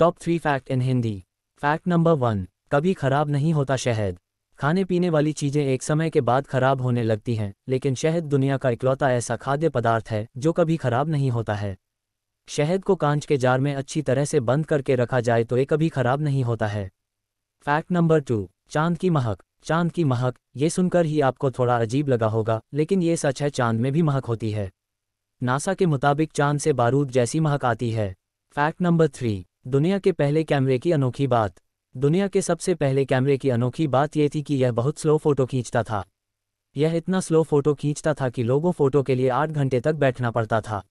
top three fact in Hindi fact number one कभी खराब नहीं होता शहद खाने पीने वाली चीज़ें एक समय के बाद खराब होने लगती हैं लेकिन शहद दुनिया का इकलौता ऐसा खाद्य पदार्थ है जो कभी खराब नहीं होता है शहद को कांच के जार में अच्छी तरह से बंद करके रखा जाए तो ये कभी खराब नहीं होता है फैक्ट नंबर टू चांद की महक चांद की महक ये सुनकर ही आपको थोड़ा अजीब लगा होगा लेकिन ये सच है चांद में भी महक होती है नासा के मुताबिक चांद से बारूद जैसी महक आती है फैक्ट नंबर थ्री दुनिया के पहले कैमरे की अनोखी बात दुनिया के सबसे पहले कैमरे की अनोखी बात यह थी कि यह बहुत स्लो फोटो खींचता था यह इतना स्लो फोटो खींचता था कि लोगों फोटो के लिए आठ घंटे तक बैठना पड़ता था